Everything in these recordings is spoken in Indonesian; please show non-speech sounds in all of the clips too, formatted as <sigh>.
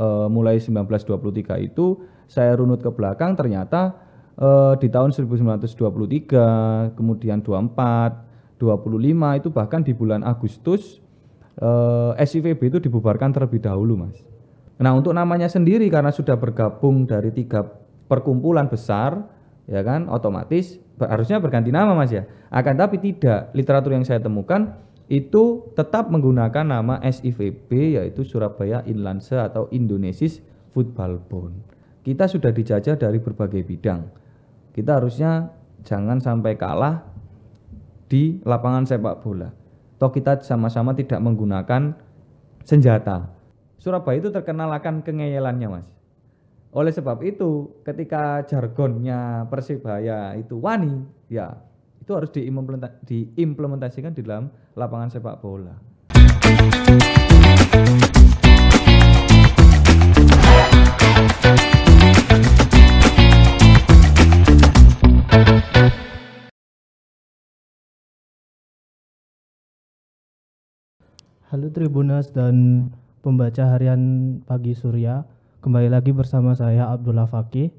uh, mulai 1923 itu saya runut ke belakang ternyata uh, di tahun 1923 kemudian 24 25 itu bahkan di bulan Agustus uh, eh, SIVB itu dibubarkan terlebih dahulu mas nah untuk namanya sendiri karena sudah bergabung dari tiga perkumpulan besar ya kan otomatis harusnya berganti nama mas ya akan tapi tidak literatur yang saya temukan itu tetap menggunakan nama SIVB yaitu Surabaya Inlandse atau Indonesis Football Bond. Kita sudah dijajah dari berbagai bidang. Kita harusnya jangan sampai kalah di lapangan sepak bola. Toh kita sama-sama tidak menggunakan senjata. Surabaya itu terkenal akan kengeyelannya, Mas. Oleh sebab itu, ketika jargonnya Persibaya itu wani, ya itu harus diimplementasikan di dalam lapangan sepak bola. Halo Tribunas dan pembaca harian pagi Surya, kembali lagi bersama saya Abdullah Fakih.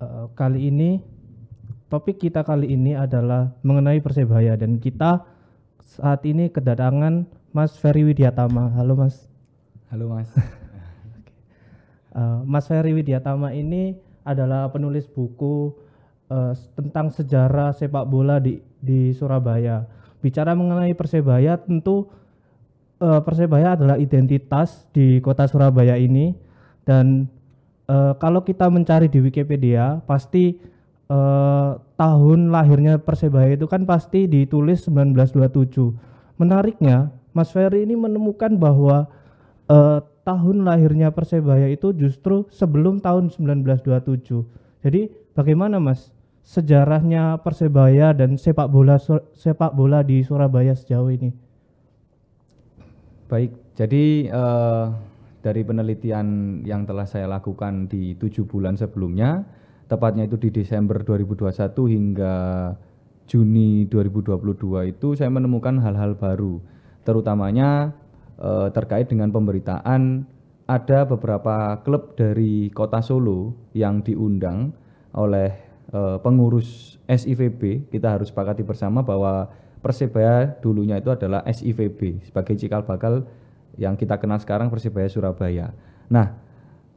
Eh, kali ini Topik kita kali ini adalah mengenai Persebaya dan kita saat ini kedatangan Mas Ferry Widiatama. Halo Mas. Halo Mas. <laughs> Eh, Mas Ferry Widiatama ini adalah penulis buku uh, tentang sejarah sepak bola di di Surabaya. Bicara mengenai Persebaya tentu uh, Persebaya adalah identitas di kota Surabaya ini dan uh, kalau kita mencari di Wikipedia pasti Eh, tahun lahirnya Persebaya itu kan pasti ditulis 1927. Menariknya, Mas Ferry ini menemukan bahwa eh, tahun lahirnya Persebaya itu justru sebelum tahun 1927. Jadi bagaimana Mas sejarahnya Persebaya dan sepak bola sepak bola di Surabaya sejauh ini? Baik, jadi uh, dari penelitian yang telah saya lakukan di tujuh bulan sebelumnya, tepatnya itu di Desember 2021 hingga Juni 2022 itu saya menemukan hal-hal baru, terutamanya e, terkait dengan pemberitaan ada beberapa klub dari Kota Solo yang diundang oleh e, pengurus SIVB. Kita harus sepakati bersama bahwa Persebaya dulunya itu adalah SIVB sebagai cikal bakal yang kita kenal sekarang Persebaya Surabaya. Nah,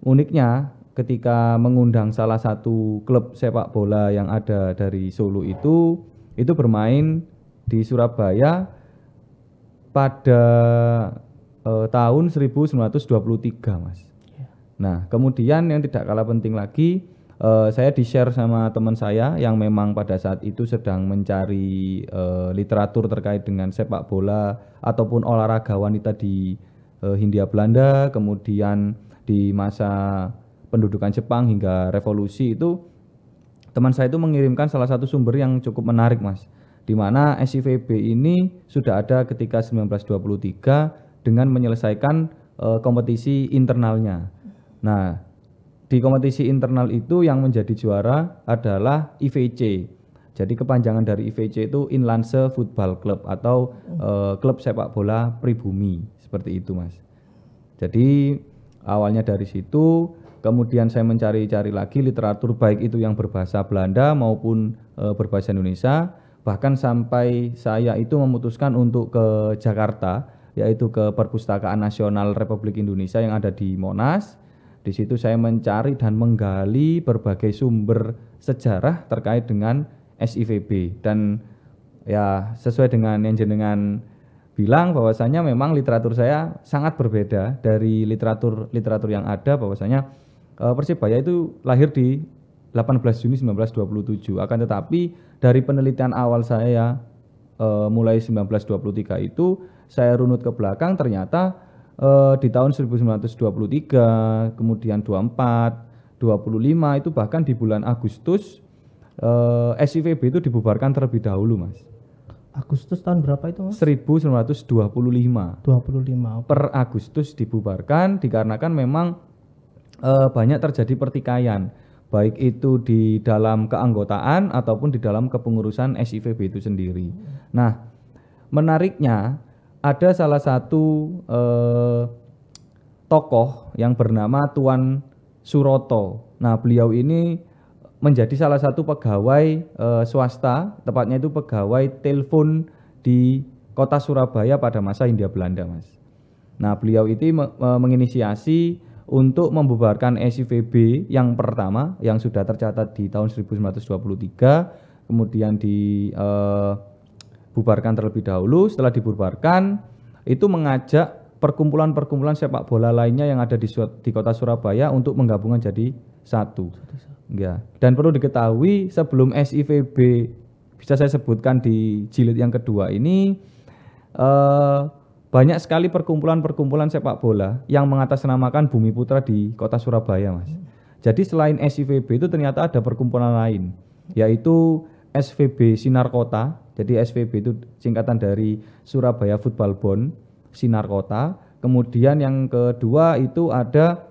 uniknya ketika mengundang salah satu klub sepak bola yang ada dari Solo itu itu bermain di Surabaya pada eh, tahun 1923 mas. Iya. Nah kemudian yang tidak kalah penting lagi uh, saya di share sama teman saya yang memang pada saat itu sedang mencari uh, literatur terkait dengan sepak bola ataupun olahraga wanita di uh, Hindia Belanda kemudian di masa pendudukan Jepang hingga revolusi itu teman saya itu mengirimkan salah satu sumber yang cukup menarik mas di mana SIVB ini sudah ada ketika 1923 dengan menyelesaikan e, kompetisi internalnya. Nah, di kompetisi internal itu yang menjadi juara adalah IVC. Jadi kepanjangan dari IVC itu Inlandse Football Club atau e, klub sepak bola pribumi seperti itu, Mas. Jadi awalnya dari situ Kemudian saya mencari-cari lagi literatur baik itu yang berbahasa Belanda maupun e, berbahasa Indonesia. Bahkan sampai saya itu memutuskan untuk ke Jakarta, yaitu ke Perpustakaan Nasional Republik Indonesia yang ada di Monas. Di situ saya mencari dan menggali berbagai sumber sejarah terkait dengan SIVB dan ya sesuai dengan yang jenengan bilang bahwasanya memang literatur saya sangat berbeda dari literatur literatur yang ada bahwasanya uh, eh, Persebaya itu lahir di 18 Juni 1927. Akan tetapi dari penelitian awal saya uh, mulai 1923 itu saya runut ke belakang ternyata uh, di tahun 1923, kemudian 24, 25 itu bahkan di bulan Agustus eh, SIVB itu dibubarkan terlebih dahulu, Mas. Agustus tahun berapa itu, Mas? 1925. 25. Per Agustus dibubarkan dikarenakan memang uh, banyak terjadi pertikaian baik itu di dalam keanggotaan ataupun di dalam kepengurusan SIVB itu sendiri. Nah, menariknya ada salah satu eh, tokoh yang bernama Tuan Suroto. Nah, beliau ini menjadi salah satu pegawai eh, swasta, tepatnya itu pegawai telepon di kota Surabaya pada masa Hindia Belanda, Mas. Nah, beliau itu menginisiasi untuk membubarkan SIVB yang pertama yang sudah tercatat di tahun 1923 kemudian dibubarkan eh, terlebih dahulu setelah dibubarkan itu mengajak perkumpulan-perkumpulan sepak bola lainnya yang ada di, di kota Surabaya untuk menggabungkan jadi satu. Ya. Dan perlu diketahui sebelum SIVB bisa saya sebutkan di jilid yang kedua ini uh, banyak sekali perkumpulan-perkumpulan sepak bola yang mengatasnamakan Bumi Putra di kota Surabaya, Mas. Jadi selain SIVB itu ternyata ada perkumpulan lain, yaitu SVB Sinar Kota. Jadi SVB itu singkatan dari Surabaya Football Bond Sinar Kota. Kemudian yang kedua itu ada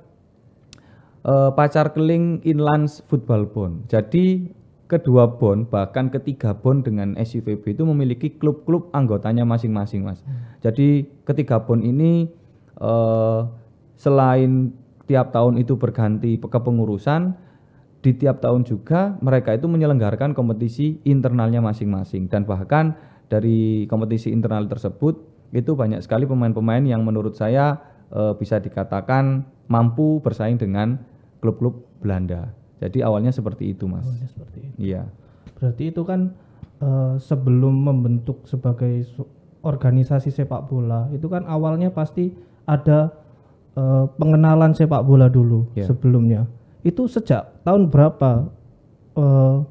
uh, Pacar Keling Inlands Football Bond. Jadi kedua BON bahkan ketiga BON dengan SIVB itu memiliki klub-klub anggotanya masing-masing, Mas. Hmm. Jadi ketiga BON ini eh, selain tiap tahun itu berganti kepengurusan, di tiap tahun juga mereka itu menyelenggarakan kompetisi internalnya masing-masing dan bahkan dari kompetisi internal tersebut itu banyak sekali pemain-pemain yang menurut saya e, bisa dikatakan mampu bersaing dengan klub-klub Belanda. Jadi awalnya seperti itu, Mas. Awalnya seperti itu. Iya. Berarti itu kan uh, sebelum membentuk sebagai organisasi sepak bola, itu kan awalnya pasti ada uh, pengenalan sepak bola dulu yeah. sebelumnya. Itu sejak tahun berapa uh,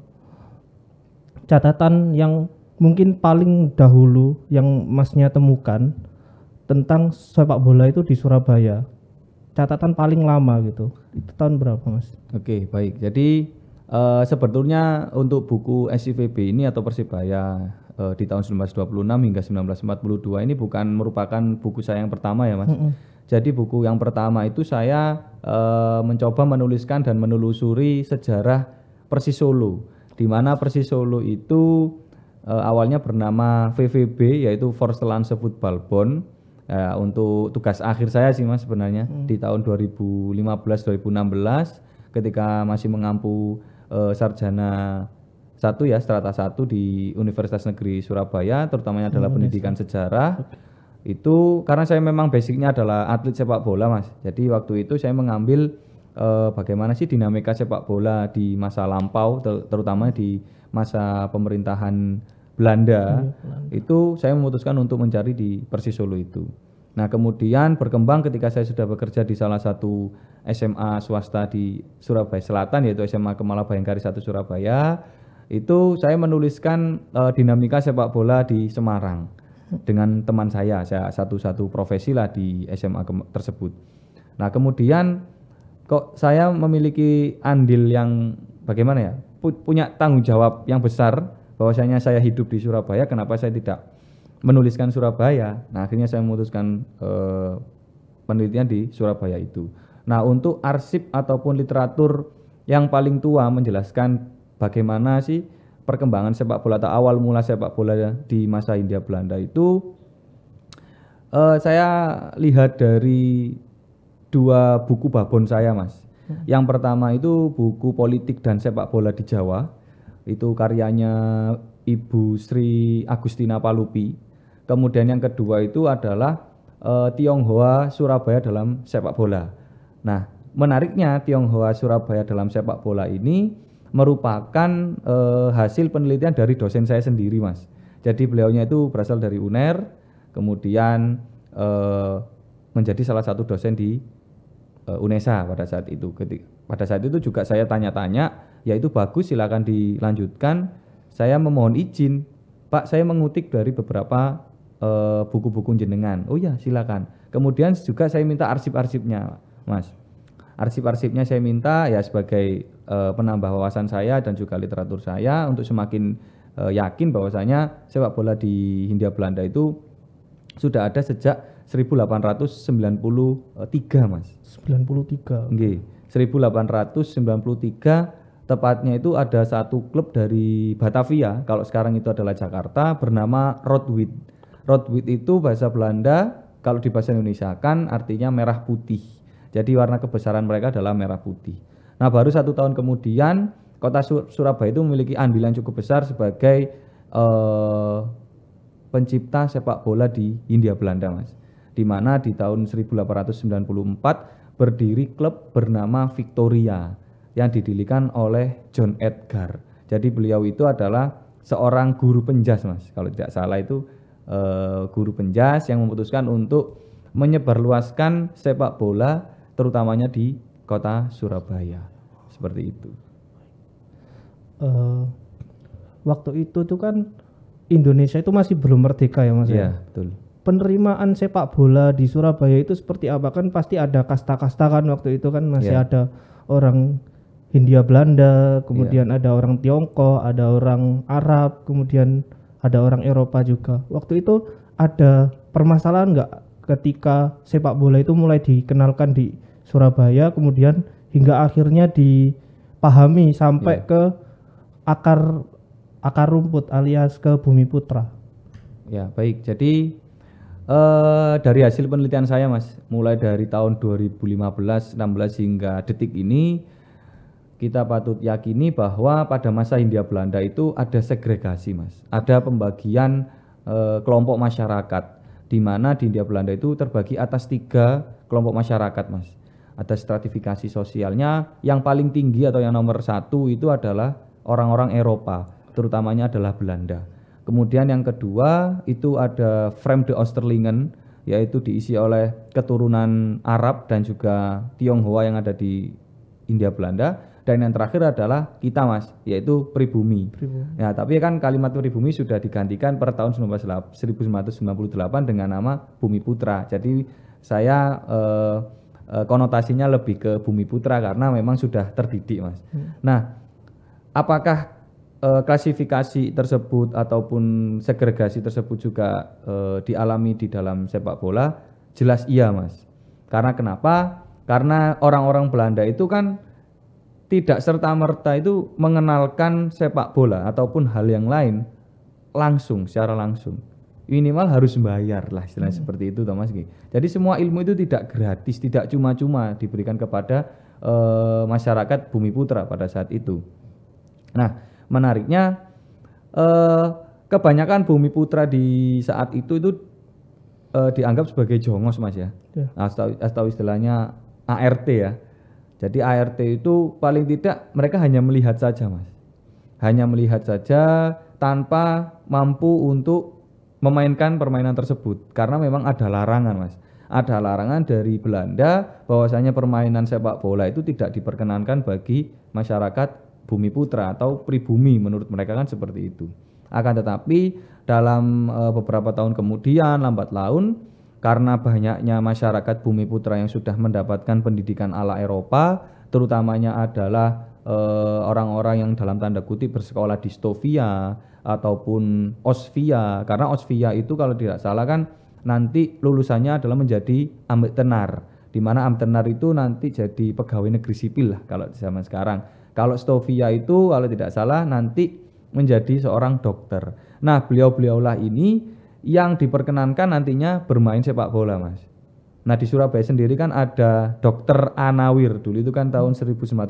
catatan yang mungkin paling dahulu yang masnya temukan tentang sepak bola itu di Surabaya catatan paling lama gitu. Itu tahun berapa, Mas? Oke, baik. Jadi uh, sebetulnya untuk buku SCVB ini atau Persibaya uh, eh, di tahun 1926 hingga 1942 ini bukan merupakan buku saya yang pertama ya, Mas. Mm -hmm. Jadi buku yang pertama itu saya uh, mencoba menuliskan dan menelusuri sejarah Persis Solo. Di mana Persis Solo itu uh, awalnya bernama VVB yaitu Forstelanse Football Bond Ya, untuk tugas akhir saya sih Mas sebenarnya hmm. di tahun 2015 2016 ketika masih mengampu uh, sarjana satu ya strata satu di Universitas Negeri Surabaya terutamanya adalah hmm, pendidikan yes. sejarah itu karena saya memang basicnya adalah atlet sepak bola mas jadi waktu itu saya mengambil uh, bagaimana sih dinamika sepak bola di masa lampau ter terutama di masa pemerintahan Belanda, iya, Belanda itu saya memutuskan untuk mencari di Persis Solo itu. Nah, kemudian berkembang ketika saya sudah bekerja di salah satu SMA swasta di Surabaya Selatan yaitu SMA Kemala Bayangkari 1 Surabaya, itu saya menuliskan e, dinamika sepak bola di Semarang dengan teman saya, saya satu-satu profesi lah di SMA tersebut. Nah, kemudian kok saya memiliki andil yang bagaimana ya? punya tanggung jawab yang besar bahwasanya saya hidup di Surabaya, kenapa saya tidak menuliskan Surabaya? Nah, akhirnya saya memutuskan eh, penelitian di Surabaya itu. Nah, untuk arsip ataupun literatur yang paling tua menjelaskan bagaimana sih perkembangan sepak bola atau awal mula sepak bola di masa India Belanda itu eh, saya lihat dari dua buku babon saya, Mas. Hmm. Yang pertama itu buku politik dan sepak bola di Jawa itu karyanya Ibu Sri Agustina Palupi. Kemudian yang kedua itu adalah e, Tionghoa Surabaya dalam sepak bola. Nah, menariknya Tionghoa Surabaya dalam sepak bola ini merupakan e, hasil penelitian dari dosen saya sendiri, Mas. Jadi beliaunya itu berasal dari UNER, kemudian e, menjadi salah satu dosen di e, UNESA pada saat itu. pada saat itu juga saya tanya-tanya ya itu bagus silakan dilanjutkan saya memohon izin Pak saya mengutip dari beberapa eh, buku-buku uh, jenengan oh ya silakan kemudian juga saya minta arsip-arsipnya Mas arsip-arsipnya saya minta ya sebagai uh, penambah wawasan saya dan juga literatur saya untuk semakin uh, yakin bahwasanya sepak bola di Hindia Belanda itu sudah ada sejak 1893 Mas 93 Nggih 1893 Tepatnya itu ada satu klub dari Batavia, kalau sekarang itu adalah Jakarta, bernama Rodwit. Rodwit itu bahasa Belanda, kalau di bahasa Indonesia kan artinya merah putih. Jadi warna kebesaran mereka adalah merah putih. Nah baru satu tahun kemudian kota Surabaya itu memiliki ambilan cukup besar sebagai eh, pencipta sepak bola di India Belanda mas. Di mana di tahun 1894 berdiri klub bernama Victoria yang didirikan oleh John Edgar. Jadi beliau itu adalah seorang guru penjas mas, kalau tidak salah itu uh, guru penjas yang memutuskan untuk menyebarluaskan sepak bola terutamanya di kota Surabaya seperti itu. Uh, waktu itu tuh kan Indonesia itu masih belum merdeka ya mas ya. Iya, betul. Penerimaan sepak bola di Surabaya itu seperti apa kan pasti ada kasta-kasta kan waktu itu kan masih ya. ada orang Hindia Belanda, kemudian yeah. ada orang Tiongkok, ada orang Arab, kemudian ada orang Eropa juga. Waktu itu ada permasalahan nggak ketika sepak bola itu mulai dikenalkan di Surabaya, kemudian hingga akhirnya dipahami sampai yeah. ke akar akar rumput alias ke bumi putra. Ya baik, jadi eh, dari hasil penelitian saya mas, mulai dari tahun 2015, 16 hingga detik ini kita patut yakini bahwa pada masa Hindia Belanda itu ada segregasi, Mas. Ada pembagian e, kelompok masyarakat di mana di Hindia Belanda itu terbagi atas tiga kelompok masyarakat, Mas. Ada stratifikasi sosialnya yang paling tinggi atau yang nomor satu itu adalah orang-orang Eropa, terutamanya adalah Belanda. Kemudian yang kedua itu ada Frame de Osterlingen yaitu diisi oleh keturunan Arab dan juga Tionghoa yang ada di India Belanda dan yang terakhir adalah kita mas yaitu pribumi, pribumi. ya tapi kan kalimat pribumi sudah digantikan per tahun 1998 dengan nama Bumi Putra jadi saya eh, eh, konotasinya lebih ke Bumi Putra karena memang sudah terdidik mas hmm. nah apakah eh, klasifikasi tersebut ataupun segregasi tersebut juga eh, dialami di dalam sepak bola jelas iya mas karena kenapa karena orang-orang Belanda itu kan tidak serta-merta itu mengenalkan sepak bola ataupun hal yang lain langsung secara langsung minimal harus bayar lah istilah hmm. seperti itu Thomas G. Jadi semua ilmu itu tidak gratis, tidak cuma-cuma diberikan kepada e, masyarakat Bumi Putra pada saat itu. Nah, menariknya e, kebanyakan Bumi Putra di saat itu itu e, dianggap sebagai jongos Mas ya. ya. atau istilahnya ART ya, jadi ART itu paling tidak mereka hanya melihat saja, Mas. Hanya melihat saja tanpa mampu untuk memainkan permainan tersebut karena memang ada larangan, Mas. Ada larangan dari Belanda bahwasanya permainan sepak bola itu tidak diperkenankan bagi masyarakat bumi putra atau pribumi menurut mereka kan seperti itu. Akan tetapi dalam e, beberapa tahun kemudian lambat laun karena banyaknya masyarakat Bumi Putra yang sudah mendapatkan pendidikan ala Eropa, terutamanya adalah eh, orang-orang yang dalam tanda kutip bersekolah di Stovia ataupun Osvia. Karena Osvia itu kalau tidak salah kan nanti lulusannya adalah menjadi amtenar di mana amtenar itu nanti jadi pegawai negeri sipil lah kalau zaman sekarang. Kalau Stovia itu kalau tidak salah nanti menjadi seorang dokter. Nah, beliau-beliaulah ini yang diperkenankan nantinya bermain sepak bola, Mas. Nah, di Surabaya sendiri kan ada Dokter Anawir dulu itu kan tahun 1938 e,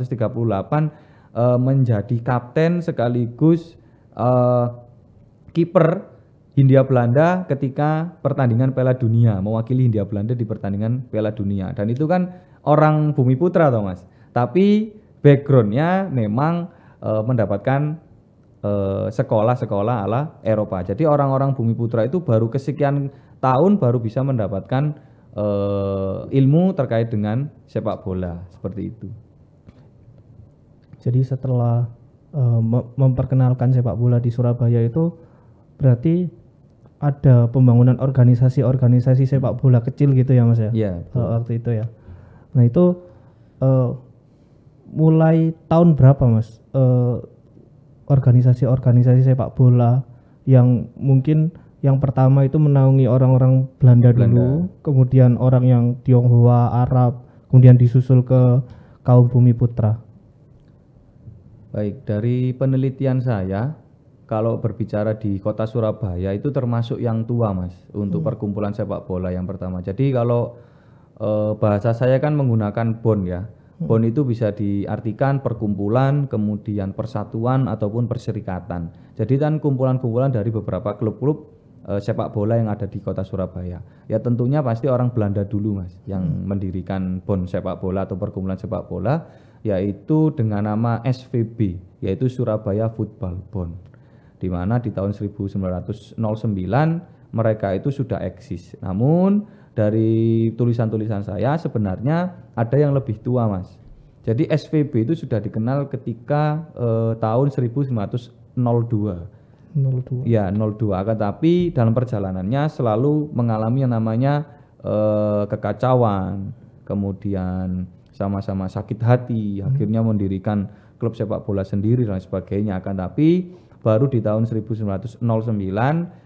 eh, menjadi kapten sekaligus e, kiper Hindia Belanda ketika pertandingan Piala Dunia, mewakili Hindia Belanda di pertandingan Piala Dunia. Dan itu kan orang Bumi Putra toh, Mas. Tapi backgroundnya memang e, mendapatkan Eh, sekolah-sekolah ala Eropa. Jadi orang-orang Bumi Putra itu baru kesekian tahun baru bisa mendapatkan uh, ilmu terkait dengan sepak bola seperti itu. Jadi setelah uh, memperkenalkan sepak bola di Surabaya itu berarti ada pembangunan organisasi-organisasi sepak bola kecil gitu ya Mas ya. Iya. Waktu itu ya. Nah itu uh, mulai tahun berapa Mas? Uh, organisasi-organisasi sepak bola yang mungkin yang pertama itu menaungi orang-orang Belanda, Belanda dulu, kemudian orang yang Tionghoa, Arab, kemudian disusul ke kaum bumi putra. Baik, dari penelitian saya, kalau berbicara di kota Surabaya itu termasuk yang tua, Mas, untuk hmm. perkumpulan sepak bola yang pertama. Jadi kalau e, bahasa saya kan menggunakan BON ya. Bon hmm. itu bisa diartikan perkumpulan, kemudian persatuan ataupun perserikatan. Jadi kan kumpulan-kumpulan dari beberapa klub-klub e, sepak bola yang ada di kota Surabaya. Ya tentunya pasti orang Belanda dulu mas yang hmm. mendirikan bon sepak bola atau perkumpulan sepak bola yaitu dengan nama SVB yaitu Surabaya Football Bond. Di mana di tahun 1909 mereka itu sudah eksis. Namun dari tulisan-tulisan saya sebenarnya ada yang lebih tua mas. Jadi SVB itu sudah dikenal ketika eh, tahun 1902. 02. Ya 02. Akan tapi dalam perjalanannya selalu mengalami yang namanya eh, kekacauan, kemudian sama-sama sakit hati, hmm. akhirnya mendirikan klub sepak bola sendiri dan sebagainya. Akan tapi baru di tahun 1909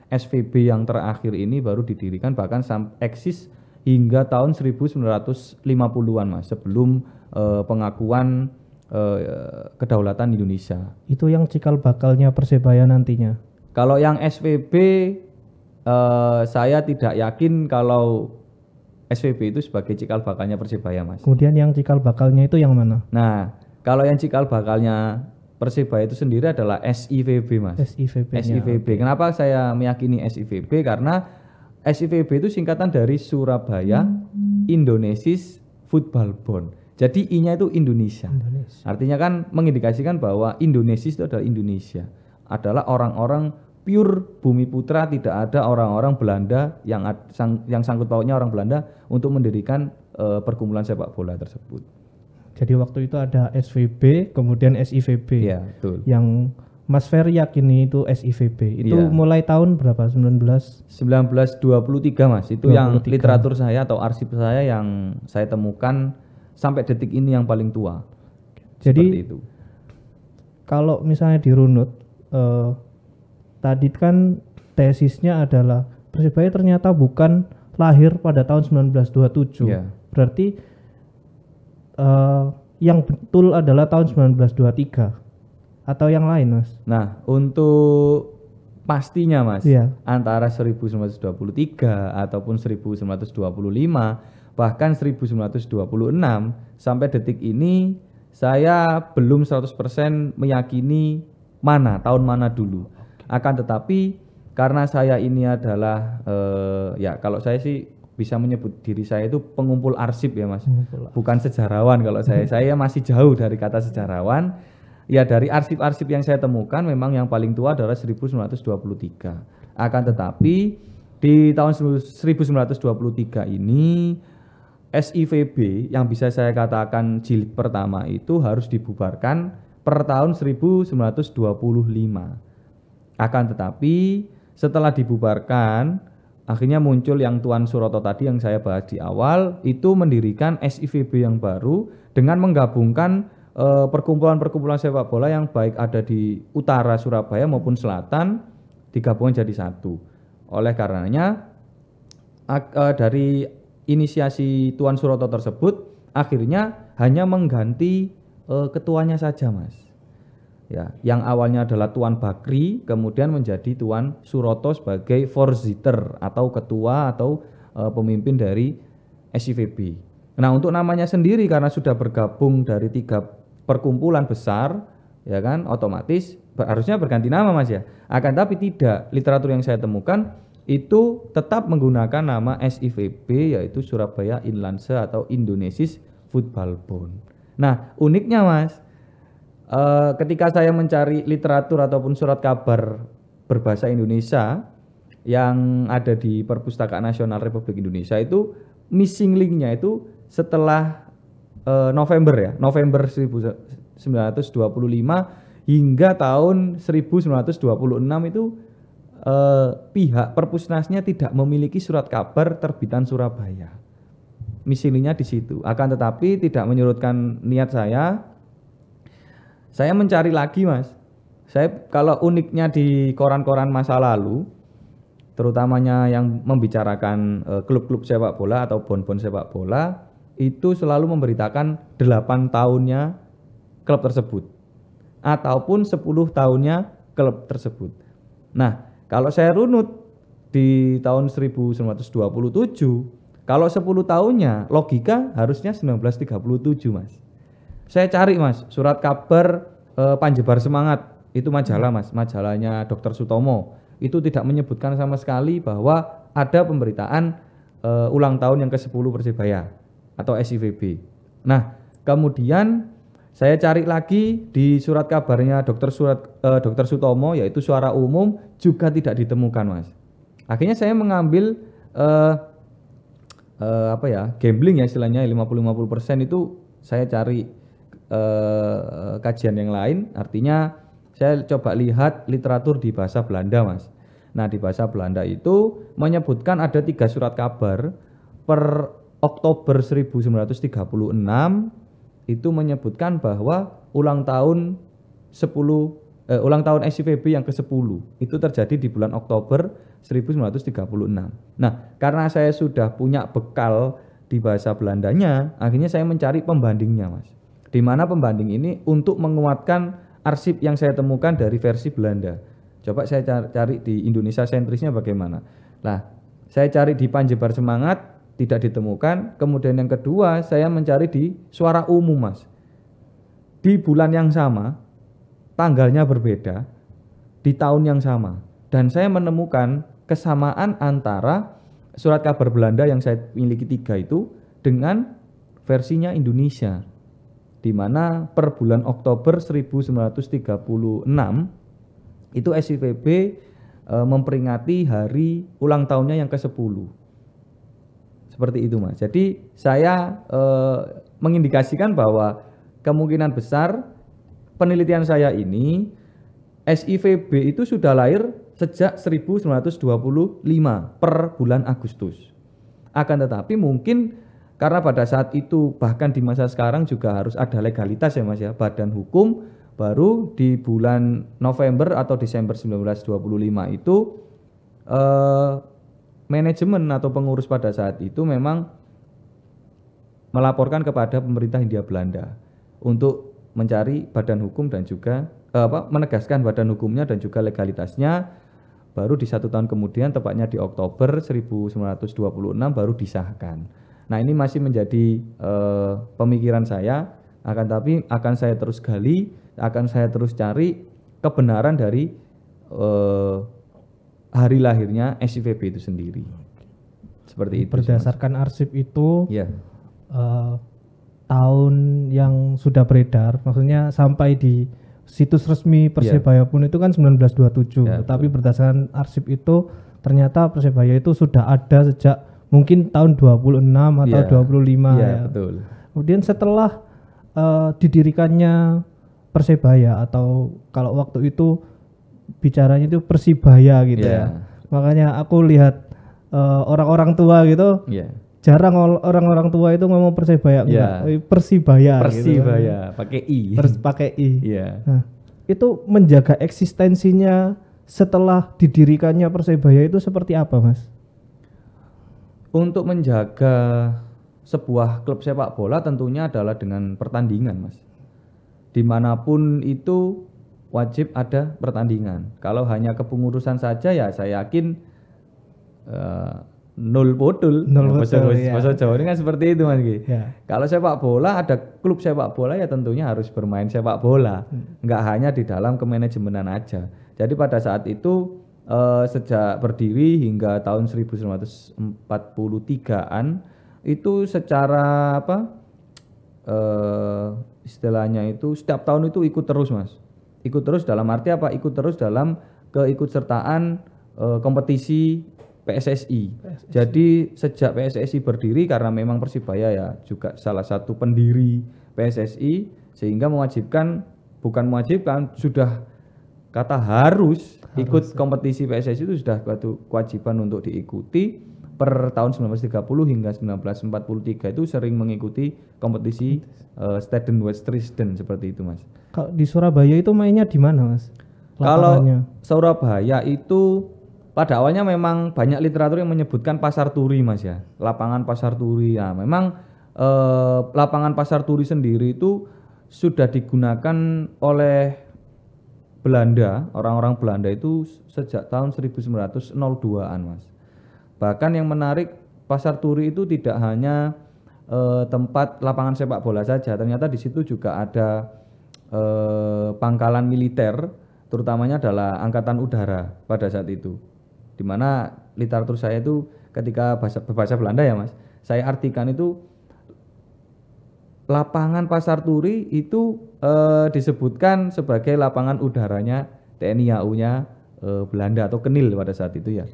SVB yang terakhir ini baru didirikan bahkan sam eksis hingga tahun 1950-an Mas, sebelum uh, pengakuan uh, kedaulatan Indonesia. Itu yang cikal bakalnya Persebaya nantinya. Kalau yang SVB uh, eh, saya tidak yakin kalau SVB itu sebagai cikal bakalnya Persebaya, Mas. Kemudian yang cikal bakalnya itu yang mana? Nah, kalau yang cikal bakalnya Persebaya itu sendiri adalah SIVB, Mas. SIVB. SIVB. Kenapa saya meyakini SIVB? Karena SIVB itu singkatan dari Surabaya Indonesia Football Bond. Jadi I-nya itu Indonesia. Indonesia. Artinya kan mengindikasikan bahwa Indonesia itu adalah Indonesia. Adalah orang-orang pure bumi putra, tidak ada orang-orang Belanda yang sang, yang sangkut pautnya orang Belanda untuk mendirikan uh, eh, perkumpulan sepak bola tersebut. Jadi waktu itu ada SVB, kemudian SIVB. Ya, betul. Yang Mas Ferry yakini itu SIVB itu yeah. mulai tahun berapa 19 1923 Mas itu 23. yang literatur saya atau arsip saya yang saya temukan sampai detik ini yang paling tua jadi Seperti itu kalau misalnya dirunut eh, tadi kan tesisnya adalah Persibaya ternyata bukan lahir pada tahun 1927 yeah. Iya. berarti eh, yang betul adalah tahun 1923 atau yang lain mas? Nah untuk pastinya mas iya. antara 1923 ataupun 1925 bahkan 1926 sampai detik ini saya belum 100% meyakini mana tahun mana dulu akan tetapi karena saya ini adalah eh, ya kalau saya sih bisa menyebut diri saya itu pengumpul arsip ya mas pengumpul bukan sejarawan kalau saya <laughs> saya masih jauh dari kata sejarawan Ya dari arsip-arsip yang saya temukan memang yang paling tua adalah 1923. Akan tetapi di tahun 1923 ini SIVB yang bisa saya katakan jilid pertama itu harus dibubarkan per tahun 1925. Akan tetapi setelah dibubarkan akhirnya muncul yang Tuan Suroto tadi yang saya bahas di awal itu mendirikan SIVB yang baru dengan menggabungkan Eh, perkumpulan-perkumpulan sepak bola yang baik ada di utara Surabaya maupun selatan digabung jadi satu. Oleh karenanya eh, dari inisiasi Tuan Suroto tersebut akhirnya hanya mengganti eh, ketuanya saja, Mas. Ya, yang awalnya adalah Tuan Bakri kemudian menjadi Tuan Suroto sebagai forziter atau ketua atau pemimpin dari SIVB. Nah, untuk namanya sendiri karena sudah bergabung dari tiga perkumpulan besar ya kan otomatis harusnya berganti nama Mas ya. Akan tapi tidak, literatur yang saya temukan itu tetap menggunakan nama SIVB yaitu Surabaya Inlandse atau Indonesis Football Bond. Nah, uniknya Mas, eh, ketika saya mencari literatur ataupun surat kabar berbahasa Indonesia yang ada di Perpustakaan Nasional Republik Indonesia itu missing linknya itu setelah uh, November ya, November 1925 hingga tahun 1926 itu uh, pihak perpusnasnya tidak memiliki surat kabar terbitan Surabaya. Misilinya di situ. Akan tetapi tidak menyurutkan niat saya. Saya mencari lagi, Mas. Saya kalau uniknya di koran-koran masa lalu, terutamanya yang membicarakan eh, klub-klub uh, sepak bola atau bon-bon sepak bola, itu selalu memberitakan 8 tahunnya klub tersebut ataupun 10 tahunnya klub tersebut. Nah, kalau saya runut di tahun 1927, kalau 10 tahunnya logika harusnya 1937, Mas. Saya cari, Mas, surat kabar eh, Panjebar Semangat itu majalah, Mas, majalahnya Dr. Sutomo. Itu tidak menyebutkan sama sekali bahwa ada pemberitaan uh, ulang tahun yang ke-10 Persibaya atau SIVB. Nah, kemudian saya cari lagi di surat kabarnya dokter surat eh, dokter Sutomo yaitu suara umum juga tidak ditemukan mas. Akhirnya saya mengambil eh, eh, apa ya gambling ya istilahnya 50-50% itu saya cari eh, kajian yang lain. Artinya saya coba lihat literatur di bahasa Belanda mas. Nah di bahasa Belanda itu menyebutkan ada tiga surat kabar per Oktober 1936 itu menyebutkan bahwa ulang tahun 10 eh, ulang tahun SCVB yang ke-10 itu terjadi di bulan Oktober 1936. Nah, karena saya sudah punya bekal di bahasa Belandanya, akhirnya saya mencari pembandingnya, Mas. Di mana pembanding ini untuk menguatkan arsip yang saya temukan dari versi Belanda. Coba saya cari di Indonesia sentrisnya bagaimana. Nah, saya cari di Panjebar Semangat tidak ditemukan. Kemudian yang kedua, saya mencari di suara umum, Mas. Di bulan yang sama, tanggalnya berbeda, di tahun yang sama. Dan saya menemukan kesamaan antara surat kabar Belanda yang saya miliki tiga itu dengan versinya Indonesia. Di mana per bulan Oktober 1936 itu SIVB eh, memperingati hari ulang tahunnya yang ke-10 seperti itu Mas. Jadi saya eh, mengindikasikan bahwa kemungkinan besar penelitian saya ini SIVB itu sudah lahir sejak 1925 per bulan Agustus. Akan tetapi mungkin karena pada saat itu bahkan di masa sekarang juga harus ada legalitas ya Mas ya, badan hukum baru di bulan November atau Desember 1925 itu eh, manajemen atau pengurus pada saat itu memang melaporkan kepada pemerintah Hindia Belanda untuk mencari badan hukum dan juga eh, apa menegaskan badan hukumnya dan juga legalitasnya baru di satu tahun kemudian tepatnya di Oktober 1926 baru disahkan. Nah ini masih menjadi eh, pemikiran saya akan tapi akan saya terus gali akan saya terus cari kebenaran dari eh, hari lahirnya SIVB itu sendiri. Seperti itu. Berdasarkan arsip itu, ya. uh, tahun yang sudah beredar, maksudnya sampai di situs resmi iya. Persebaya yeah. pun itu kan 1927. Ya, Tapi berdasarkan arsip itu, ternyata Persebaya itu sudah ada sejak mungkin tahun 26 atau yeah. 25 ya. ya. Betul. Kemudian setelah uh, didirikannya Persebaya atau kalau waktu itu bicaranya itu persibaya gitu yeah. ya iya. makanya aku lihat eh, orang-orang uh, tua gitu yeah. jarang orang-orang tua itu ngomong persibaya yeah. enggak persibaya eh, persibaya gitu. pakai i Pers pakai i yeah. nah, itu menjaga eksistensinya setelah didirikannya persibaya itu seperti apa mas untuk menjaga sebuah klub sepak bola tentunya adalah dengan pertandingan mas dimanapun itu wajib ada pertandingan. Kalau hanya kepengurusan saja ya saya yakin uh, eh, nol bodul. Nol bodul. Ya. Bahasa Jawa ini kan seperti itu Mas Ki. Ya. Kalau sepak bola ada klub sepak bola ya tentunya harus bermain sepak bola. Hmm. Enggak hanya di dalam kemanajemenan aja. Jadi pada saat itu uh, sejak berdiri hingga tahun 1943-an itu secara apa uh, istilahnya itu setiap tahun itu ikut terus Mas Ikut terus dalam arti apa? Ikut terus dalam keikutsertaan e, kompetisi PSSI. PSSI. Jadi sejak PSSI berdiri karena memang Persibaya ya juga salah satu pendiri PSSI sehingga mewajibkan bukan mewajibkan sudah kata harus, harus ikut kompetisi PSSI itu sudah suatu kewajiban untuk diikuti per tahun 1930 hingga 1943 itu sering mengikuti kompetisi uh, eh, Staden West Tristan seperti itu mas. Kalau di Surabaya itu mainnya di mana mas? Kalau Surabaya itu pada awalnya memang banyak literatur yang menyebutkan pasar turi mas ya, lapangan pasar turi ya. Memang eh, lapangan pasar turi sendiri itu sudah digunakan oleh Belanda, orang-orang Belanda itu sejak tahun 1902-an mas Bahkan yang menarik pasar turi itu tidak hanya eh, tempat lapangan sepak bola saja, ternyata di situ juga ada eh, pangkalan militer, terutamanya adalah angkatan udara pada saat itu. Di mana literatur saya itu ketika bahasa, berbahasa Belanda ya mas, saya artikan itu lapangan pasar turi itu eh, disebutkan sebagai lapangan udaranya TNI AU-nya eh, Belanda atau Kenil pada saat itu ya.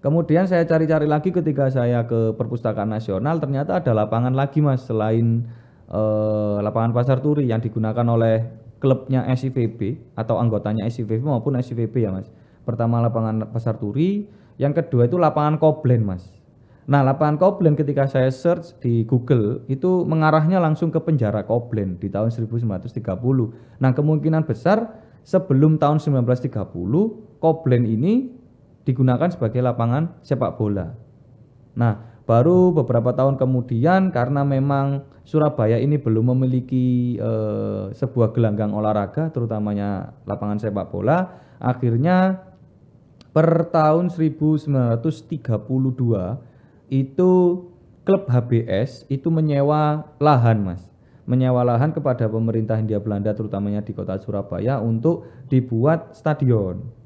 Kemudian saya cari-cari lagi ketika saya ke Perpustakaan Nasional ternyata ada lapangan lagi Mas selain eh, lapangan Pasar Turi yang digunakan oleh klubnya SIVB atau anggotanya SIVB maupun SIVB ya Mas. Pertama lapangan Pasar Turi, yang kedua itu lapangan Koblen Mas. Nah, lapangan Koblen ketika saya search di Google itu mengarahnya langsung ke penjara Koblen di tahun 1930. Nah, kemungkinan besar sebelum tahun 1930 Koblen ini digunakan sebagai lapangan sepak bola. Nah, baru beberapa tahun kemudian karena memang Surabaya ini belum memiliki e, sebuah gelanggang olahraga terutamanya lapangan sepak bola, akhirnya per tahun 1932 itu klub HBS itu menyewa lahan, Mas. Menyewa lahan kepada pemerintah Hindia Belanda terutamanya di kota Surabaya untuk dibuat stadion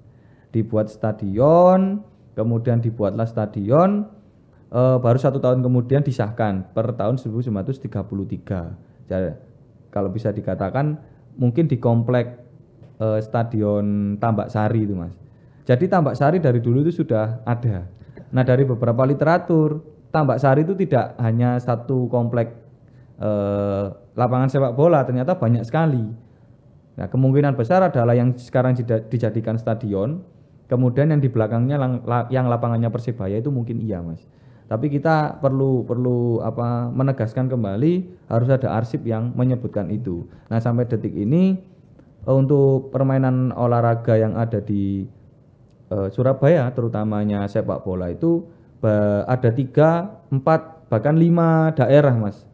dibuat stadion, kemudian dibuatlah stadion, e, baru satu tahun kemudian disahkan per tahun 1933. Jadi, kalau bisa dikatakan mungkin di komplek e, eh, stadion Tambak Sari itu mas. Jadi Tambak Sari dari dulu itu sudah ada. Nah dari beberapa literatur Tambak Sari itu tidak hanya satu komplek e, lapangan sepak bola ternyata banyak sekali. Nah, kemungkinan besar adalah yang sekarang dijadikan stadion Kemudian yang di belakangnya yang lapangannya Persebaya itu mungkin iya, Mas. Tapi kita perlu perlu apa menegaskan kembali harus ada arsip yang menyebutkan itu. Nah, sampai detik ini e, untuk permainan olahraga yang ada di uh, Surabaya terutamanya sepak bola itu ada tiga, empat, bahkan lima daerah mas.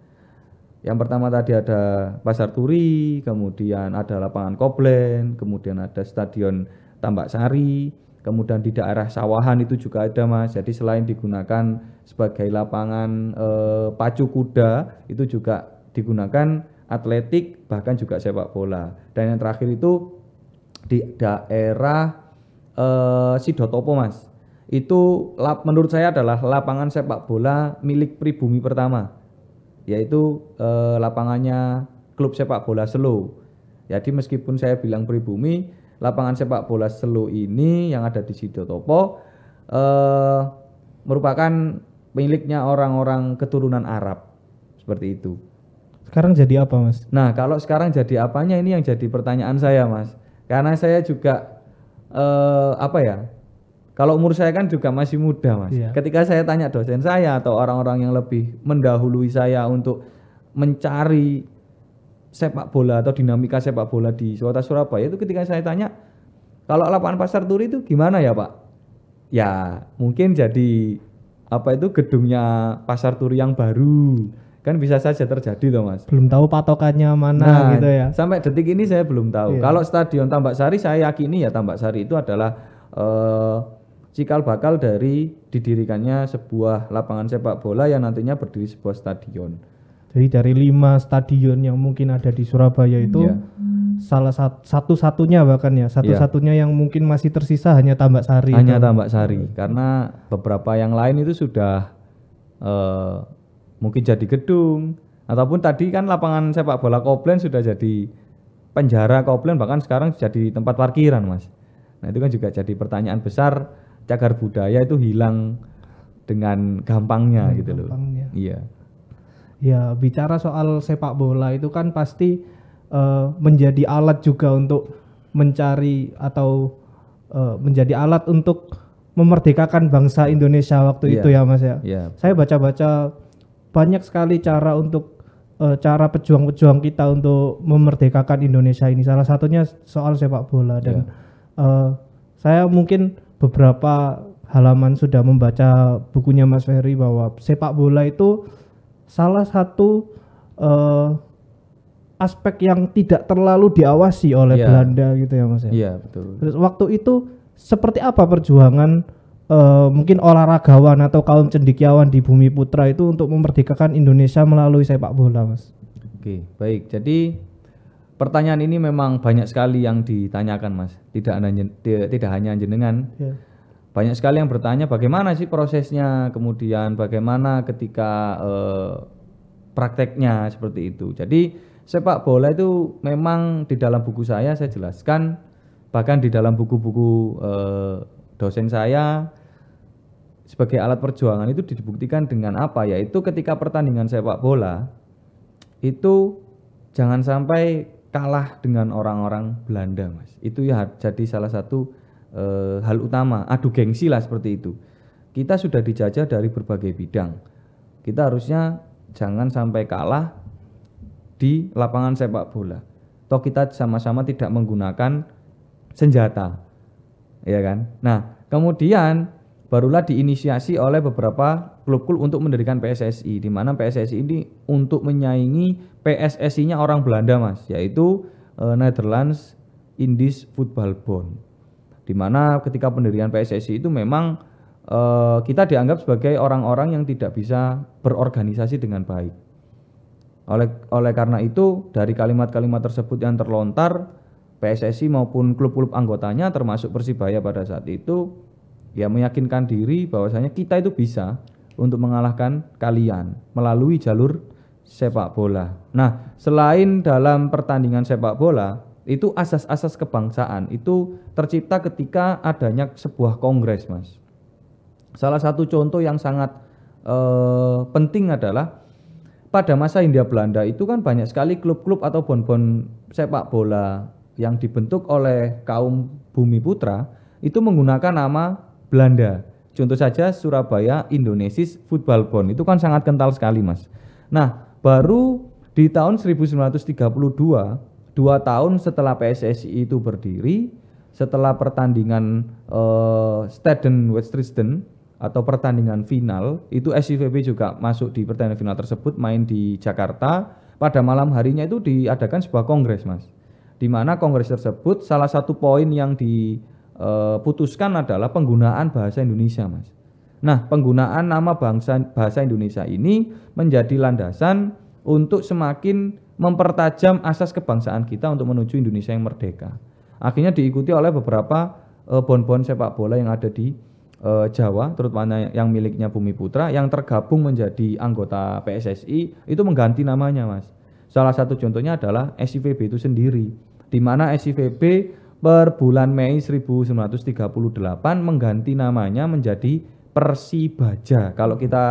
Yang pertama tadi ada Pasar Turi, kemudian ada lapangan Koblen, kemudian ada Stadion tambak sari, kemudian di daerah sawahan itu juga ada mas. Jadi selain digunakan sebagai lapangan e, pacu kuda, itu juga digunakan atletik bahkan juga sepak bola. Dan yang terakhir itu di daerah e, Sidotopo mas. Itu lap, menurut saya adalah lapangan sepak bola milik pribumi pertama, yaitu e, lapangannya klub sepak bola Selo. Jadi meskipun saya bilang pribumi, lapangan sepak bola selu ini yang ada di Sidotopo eh, merupakan miliknya orang-orang keturunan Arab seperti itu. Sekarang jadi apa, Mas? Nah, kalau sekarang jadi apanya ini yang jadi pertanyaan saya, Mas. Karena saya juga eh, apa ya? Kalau umur saya kan juga masih muda, Mas. Iya. Ketika saya tanya dosen saya atau orang-orang yang lebih mendahului saya untuk mencari sepak bola atau dinamika sepak bola di Kota Surabaya itu ketika saya tanya kalau lapangan Pasar Turi itu gimana ya Pak? Ya mungkin jadi apa itu gedungnya Pasar Turi yang baru kan bisa saja terjadi toh mas belum tahu patokannya mana nah, gitu ya sampai detik ini saya belum tahu iya. kalau stadion Tambak Sari saya yakini ya Tambak Sari itu adalah eh, cikal bakal dari didirikannya sebuah lapangan sepak bola yang nantinya berdiri sebuah stadion jadi dari lima stadion yang mungkin ada di Surabaya itu yeah. salah satu-satunya bahkan ya satu-satunya yeah. yang mungkin masih tersisa hanya Tambak Sari. Hanya kan? Tambak Sari karena beberapa yang lain itu sudah uh, mungkin jadi gedung ataupun tadi kan lapangan sepak bola Koblen sudah jadi penjara Koblen bahkan sekarang jadi tempat parkiran mas. Nah itu kan juga jadi pertanyaan besar cagar budaya itu hilang dengan gampangnya, hmm, gitu gampangnya. loh. Iya ya bicara soal sepak bola itu kan pasti uh, menjadi alat juga untuk mencari atau uh, menjadi alat untuk memerdekakan bangsa Indonesia waktu yeah. itu ya Mas ya. Yeah. Saya baca-baca banyak sekali cara untuk uh, cara pejuang-pejuang kita untuk memerdekakan Indonesia ini. Salah satunya soal sepak bola dan yeah. Iya. uh, saya mungkin beberapa halaman sudah membaca bukunya Mas Ferry bahwa sepak bola itu salah satu uh, aspek yang tidak terlalu diawasi oleh yeah. Belanda gitu ya Mas ya. Iya, yeah, betul. Terus waktu itu seperti apa perjuangan uh, mungkin olahragawan atau kaum cendikiawan di Bumi Putra itu untuk memerdekakan Indonesia melalui sepak bola, Mas? Oke, baik. Jadi pertanyaan ini memang banyak sekali yang ditanyakan, Mas. Tidak hanya tidak hanya jenengan. Yeah banyak sekali yang bertanya bagaimana sih prosesnya, kemudian bagaimana ketika eh, prakteknya seperti itu. Jadi sepak bola itu memang di dalam buku saya saya jelaskan, bahkan di dalam buku-buku eh, dosen saya sebagai alat perjuangan itu dibuktikan dengan apa? Yaitu ketika pertandingan sepak bola itu jangan sampai kalah dengan orang-orang Belanda, mas. Itu ya jadi salah satu e, hal utama, adu gengsi lah seperti itu. Kita sudah dijajah dari berbagai bidang. Kita harusnya jangan sampai kalah di lapangan sepak bola. Toh kita sama-sama tidak menggunakan senjata. Ya kan? Nah, kemudian barulah diinisiasi oleh beberapa klub-klub untuk mendirikan PSSI di mana PSSI ini untuk menyaingi PSSI-nya orang Belanda Mas yaitu eh, Netherlands Indies Football Bond. Dimana ketika pendirian PSSI itu memang eh, kita dianggap sebagai orang-orang yang tidak bisa berorganisasi dengan baik. Oleh, oleh karena itu dari kalimat-kalimat tersebut yang terlontar PSSI maupun klub-klub anggotanya termasuk Persibaya pada saat itu ya meyakinkan diri bahwasanya kita itu bisa untuk mengalahkan kalian melalui jalur sepak bola. Nah, selain dalam pertandingan sepak bola, itu asas-asas kebangsaan itu tercipta ketika adanya sebuah kongres, Mas. Salah satu contoh yang sangat uh, penting adalah pada masa Hindia Belanda itu kan banyak sekali klub-klub atau bon-bon sepak bola yang dibentuk oleh kaum Bumi Putra itu menggunakan nama Belanda. Contoh saja Surabaya Indonesis Football Bond itu kan sangat kental sekali mas. Nah baru di tahun 1932 dua tahun setelah PSSI itu berdiri, setelah pertandingan uh, West Tristan atau pertandingan final itu SIVB juga masuk di pertandingan final tersebut main di Jakarta pada malam harinya itu diadakan sebuah kongres mas di mana kongres tersebut salah satu poin yang diputuskan eh, adalah penggunaan bahasa Indonesia mas nah penggunaan nama bangsa bahasa Indonesia ini menjadi landasan untuk semakin mempertajam asas kebangsaan kita untuk menuju Indonesia yang merdeka. Akhirnya diikuti oleh beberapa eh, bon-bon sepak bola yang ada di eh, Jawa, terutama yang miliknya Bumi Putra, yang tergabung menjadi anggota PSSI itu mengganti namanya, mas. Salah satu contohnya adalah SIVB itu sendiri, di mana SIVB per bulan Mei 1938 mengganti namanya menjadi Persibaja. Kalau kita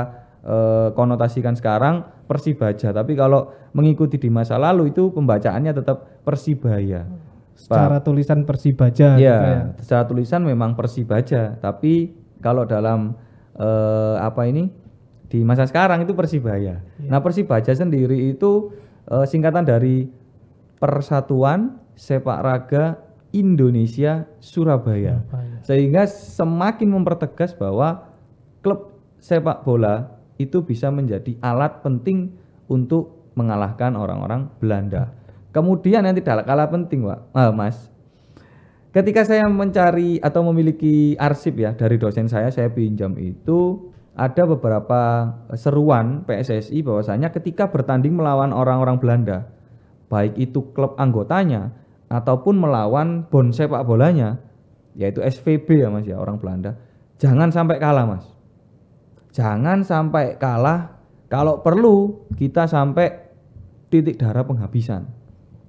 e, konotasikan sekarang, Persibaja. Tapi kalau mengikuti di masa lalu itu pembacaannya tetap Persibaya. Secara Pak, tulisan Persibaja. Ya, ya, secara tulisan memang Persibaja. Tapi kalau dalam eh, apa ini di masa sekarang itu Persibaya. Ya. Nah Persibaja sendiri itu eh, singkatan dari Persatuan Sepak Raga Indonesia Surabaya. Surabaya. Sehingga semakin mempertegas bahwa klub sepak bola itu bisa menjadi alat penting untuk mengalahkan orang-orang Belanda. Kemudian yang tidak kalah penting, Pak, ah, Mas. Ketika saya mencari atau memiliki arsip ya dari dosen saya, saya pinjam itu ada beberapa seruan PSSI bahwasanya ketika bertanding melawan orang-orang Belanda, baik itu klub anggotanya ataupun melawan bonsai pak bolanya, yaitu SVB ya Mas ya, orang Belanda. Jangan sampai kalah, Mas Jangan sampai kalah. Kalau perlu kita sampai titik darah penghabisan.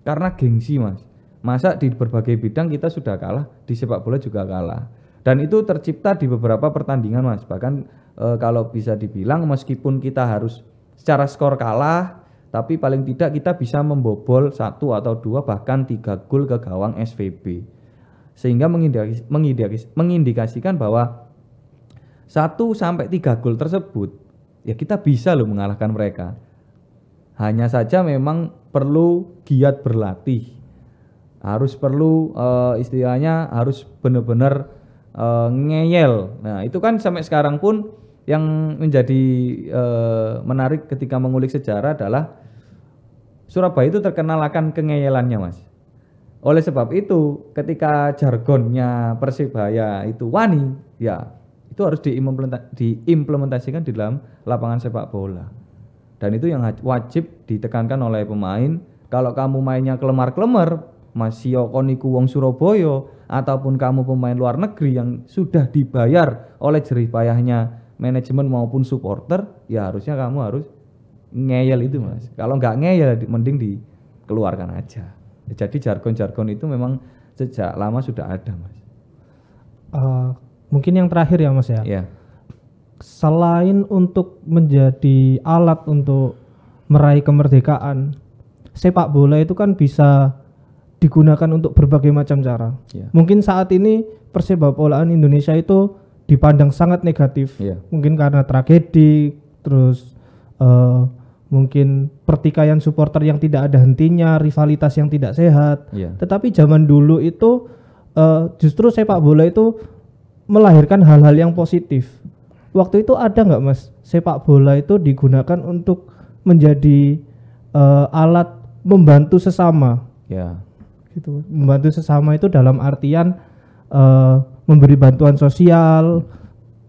Karena gengsi, Mas. Masa di berbagai bidang kita sudah kalah, di sepak bola juga kalah. Dan itu tercipta di beberapa pertandingan, Mas. Bahkan e, kalau bisa dibilang meskipun kita harus secara skor kalah, tapi paling tidak kita bisa membobol satu atau dua bahkan tiga gol ke gawang SVB. Sehingga mengindikasikan bahwa satu sampai tiga gol tersebut ya kita bisa loh mengalahkan mereka. Hanya saja memang perlu giat berlatih. Harus perlu uh, istilahnya harus benar-benar uh, ngeyel. Nah, itu kan sampai sekarang pun yang menjadi uh, menarik ketika mengulik sejarah adalah Surabaya itu terkenal akan kengeyelannya, Mas. Oleh sebab itu, ketika jargonnya Persibaya itu wani, ya itu harus diimplementasikan di dalam lapangan sepak bola. Dan itu yang wajib ditekankan oleh pemain. Kalau kamu mainnya kelemar-kelemar, masih koniku wong Surabaya, ataupun kamu pemain luar negeri yang sudah dibayar oleh jerih payahnya manajemen maupun supporter, ya harusnya kamu harus ngeyel itu mas. Kalau nggak ngeyel, mending dikeluarkan aja. Jadi jargon-jargon itu memang sejak lama sudah ada mas. Uh, Mungkin yang terakhir ya Mas ya. Yeah. Selain untuk menjadi alat untuk meraih kemerdekaan, sepak bola itu kan bisa digunakan untuk berbagai macam cara. Yeah. Mungkin saat ini persebab bolaan Indonesia itu dipandang sangat negatif. Yeah. Mungkin karena tragedi, terus uh, mungkin pertikaian supporter yang tidak ada hentinya, rivalitas yang tidak sehat. Yeah. Tetapi zaman dulu itu uh, justru sepak bola itu melahirkan hal-hal yang positif. Waktu itu ada nggak mas sepak bola itu digunakan untuk menjadi uh, alat membantu sesama? Ya. Gitu. Membantu sesama itu dalam artian uh, memberi bantuan sosial,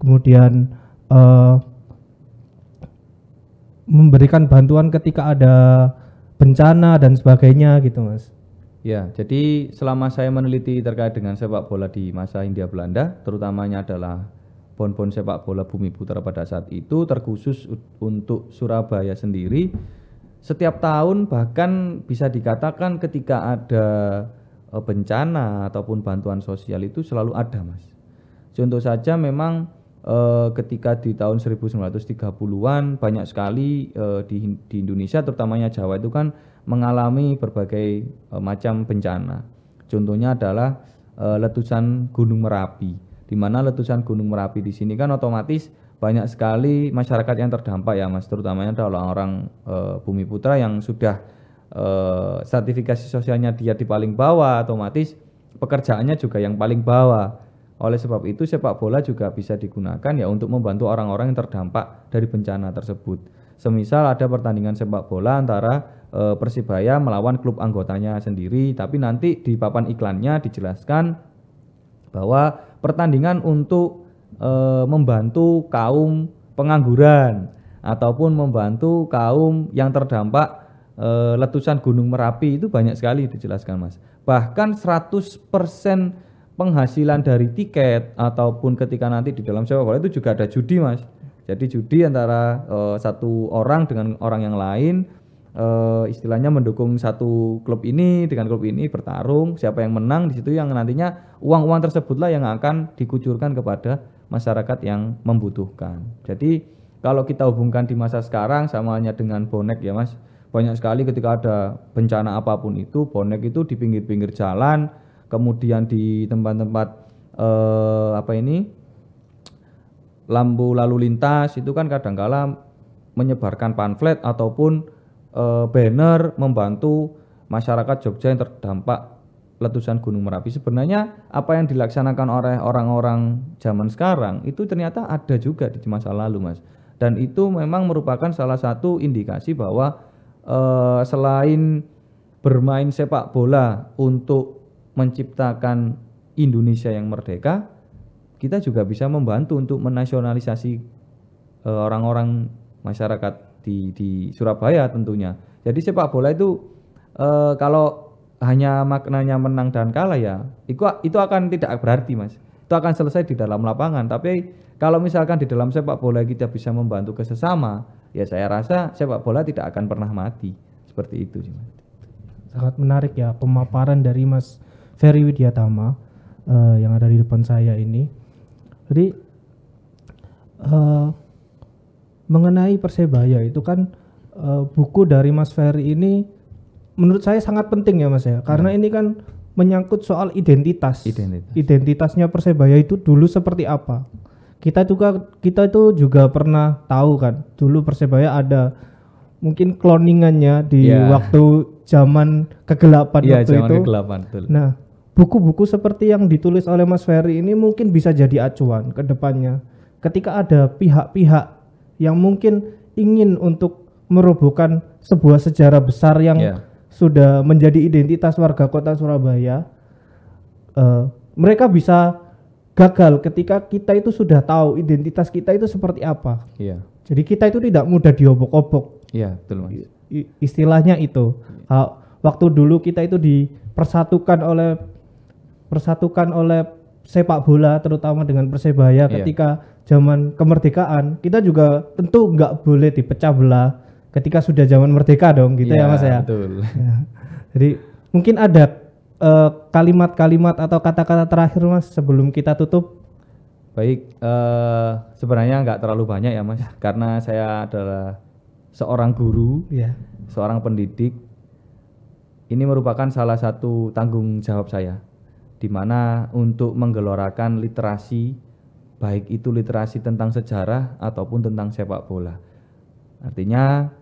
kemudian uh, memberikan bantuan ketika ada bencana dan sebagainya gitu mas. Ya, jadi selama saya meneliti terkait dengan sepak bola di masa Hindia Belanda, terutamanya adalah pon-pon sepak bola Bumi Putra pada saat itu terkhusus untuk Surabaya sendiri. Setiap tahun bahkan bisa dikatakan ketika ada e, bencana ataupun bantuan sosial itu selalu ada, Mas. Contoh saja memang eh, ketika di tahun 1930-an banyak sekali eh, di, di Indonesia terutamanya Jawa itu kan mengalami berbagai e, macam bencana. Contohnya adalah e, letusan Gunung Merapi, di mana letusan Gunung Merapi di sini kan otomatis banyak sekali masyarakat yang terdampak ya mas, terutamanya adalah orang e, Bumi Putra yang sudah sertifikasi sosialnya dia di paling bawah, otomatis pekerjaannya juga yang paling bawah. Oleh sebab itu sepak bola juga bisa digunakan ya untuk membantu orang-orang yang terdampak dari bencana tersebut. Semisal ada pertandingan sepak bola antara uh, Persibaya melawan klub anggotanya sendiri tapi nanti di papan iklannya dijelaskan bahwa pertandingan untuk uh, membantu kaum pengangguran ataupun membantu kaum yang terdampak e, letusan Gunung Merapi itu banyak sekali dijelaskan Mas. Bahkan 100% penghasilan dari tiket ataupun ketika nanti di dalam sepak bola itu juga ada judi Mas. Jadi judi antara e, satu orang dengan orang yang lain uh, istilahnya mendukung satu klub ini dengan klub ini bertarung siapa yang menang di situ yang nantinya uang-uang tersebutlah yang akan dikucurkan kepada masyarakat yang membutuhkan. Jadi kalau kita hubungkan di masa sekarang samanya dengan bonek ya Mas. Banyak sekali ketika ada bencana apapun itu bonek itu di pinggir-pinggir jalan, kemudian di tempat-tempat eh, apa ini? lampu lalu lintas itu kan kadangkala menyebarkan pamflet ataupun uh, banner membantu masyarakat Jogja yang terdampak letusan Gunung Merapi. Sebenarnya apa yang dilaksanakan oleh orang-orang zaman sekarang itu ternyata ada juga di masa lalu, Mas. Dan itu memang merupakan salah satu indikasi bahwa uh, selain bermain sepak bola untuk menciptakan Indonesia yang merdeka, kita juga bisa membantu untuk menasionalisasi eh, orang-orang uh, masyarakat di di Surabaya tentunya. Jadi sepak bola itu e, kalau hanya maknanya menang dan kalah ya, itu itu akan tidak berarti mas. Itu akan selesai di dalam lapangan. Tapi kalau misalkan di dalam sepak bola kita bisa membantu ke ya saya rasa sepak bola tidak akan pernah mati seperti itu sih mas. Sangat menarik ya pemaparan dari Mas Ferry Widiatama uh, eh, yang ada di depan saya ini. Jadi uh, mengenai Persebaya itu kan uh, buku dari Mas Ferry ini menurut saya sangat penting ya Mas ya. Karena hmm. ini kan menyangkut soal identitas. identitas. Identitasnya Persebaya itu dulu seperti apa? Kita juga kita itu juga pernah tahu kan. Dulu Persebaya ada mungkin cloningannya di yeah. waktu zaman kegelapan yeah, waktu zaman itu. kegelapan betul. Nah, buku-buku seperti yang ditulis oleh Mas Ferry ini mungkin bisa jadi acuan ke depannya. Ketika ada pihak-pihak yang mungkin ingin untuk merobohkan sebuah sejarah besar yang yeah. sudah menjadi identitas warga kota Surabaya, uh, mereka bisa gagal ketika kita itu sudah tahu identitas kita itu seperti apa. Yeah. Jadi kita itu tidak mudah diobok-obok. Iya, yeah, betul mas. istilahnya itu. Ya. waktu dulu kita itu dipersatukan oleh persatukan oleh sepak bola terutama dengan persebaya yeah. ketika zaman kemerdekaan kita juga tentu nggak boleh dipecah belah ketika sudah zaman merdeka dong gitu yeah, ya iya, mas ya. Betul. <laughs> Ya. Jadi mungkin ada eh, kalimat-kalimat uh, atau kata-kata terakhir mas sebelum kita tutup. Baik, uh, sebenarnya nggak terlalu banyak ya mas, ya. karena saya adalah seorang guru, ya. seorang pendidik. Ini merupakan salah satu tanggung jawab saya di mana untuk menggelorakan literasi baik itu literasi tentang sejarah ataupun tentang sepak bola. Artinya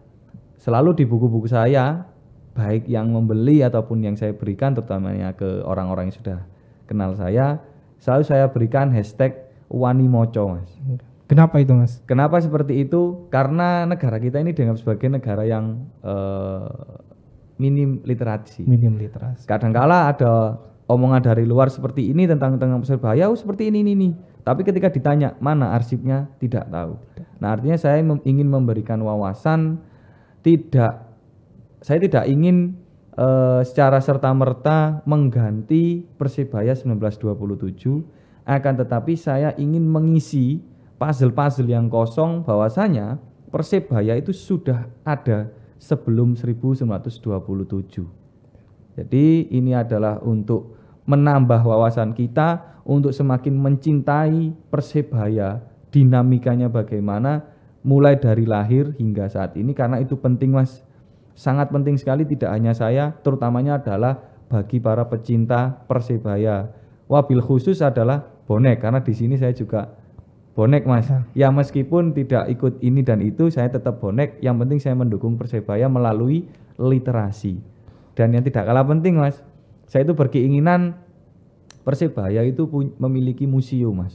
selalu di buku-buku saya baik yang membeli ataupun yang saya berikan terutamanya ke orang-orang yang sudah kenal saya selalu saya berikan hashtag Wani Moco Mas. Kenapa itu Mas? Kenapa seperti itu? Karena negara kita ini dianggap sebagai negara yang uh, minim literasi. Minim literasi. Kadangkala ada omongan dari luar seperti ini tentang tentang Persebaya oh, seperti ini ini nih. tapi ketika ditanya mana arsipnya tidak tahu nah artinya saya mem ingin memberikan wawasan tidak saya tidak ingin uh, secara serta merta mengganti Persebaya 1927 akan tetapi saya ingin mengisi puzzle-puzzle yang kosong bahwasanya Persebaya itu sudah ada sebelum 1927 jadi ini adalah untuk menambah wawasan kita untuk semakin mencintai Persebaya, dinamikanya bagaimana mulai dari lahir hingga saat ini karena itu penting Mas. Sangat penting sekali tidak hanya saya, terutamanya adalah bagi para pecinta Persebaya. Wabil khusus adalah bonek karena di sini saya juga bonek mas iya. ya. meskipun tidak ikut ini dan itu saya tetap bonek yang penting saya mendukung persebaya melalui literasi dan yang tidak kalah penting mas saya itu berkeinginan Persebaya itu memiliki museum, Mas.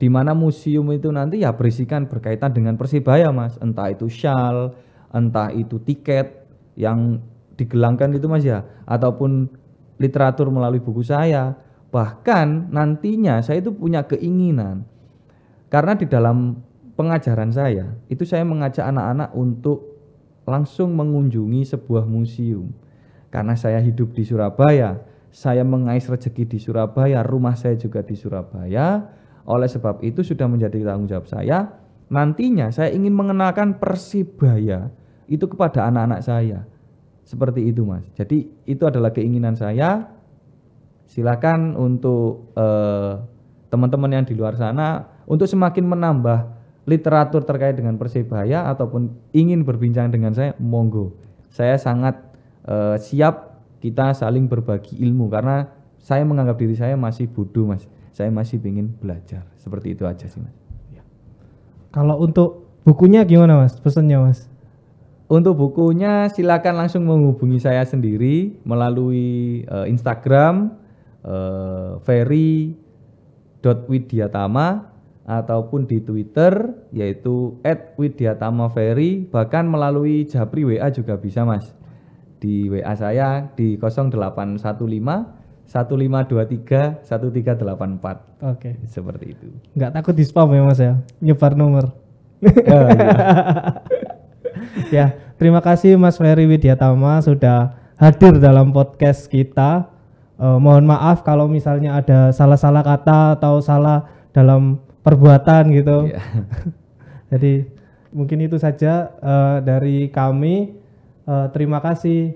Di mana museum itu nanti ya berisikan berkaitan dengan Persebaya, Mas. Entah itu shawl, entah itu tiket yang digelangkan itu, Mas ya, ataupun literatur melalui buku saya. Bahkan nantinya saya itu punya keinginan karena di dalam pengajaran saya itu saya mengajak anak-anak untuk langsung mengunjungi sebuah museum karena saya hidup di Surabaya, saya mengais rezeki di Surabaya, rumah saya juga di Surabaya. Oleh sebab itu sudah menjadi tanggung jawab saya. Nantinya saya ingin mengenalkan Persibaya itu kepada anak-anak saya. Seperti itu, Mas. Jadi itu adalah keinginan saya. Silakan untuk teman eh, teman-teman yang di luar sana untuk semakin menambah literatur terkait dengan Persibaya ataupun ingin berbincang dengan saya, monggo. Saya sangat uh, siap kita saling berbagi ilmu karena saya menganggap diri saya masih bodoh mas saya masih ingin belajar seperti itu aja sih mas ya. kalau untuk bukunya gimana mas pesannya mas untuk bukunya silakan langsung menghubungi saya sendiri melalui uh, Instagram uh, eh, widiatama ataupun di Twitter yaitu @widiatamaferry bahkan melalui Japri WA juga bisa Mas di WA saya di 0815 1523 1384. Oke. Seperti itu. Enggak takut di spam ya Mas ya? Nyebar nomor. Oh, iya. <laughs> ya, terima kasih Mas Ferry Widiatama sudah hadir dalam podcast kita. Uh, mohon maaf kalau misalnya ada salah-salah kata atau salah dalam perbuatan gitu. Yeah. <laughs> Jadi mungkin itu saja uh, dari kami Eh, terima kasih.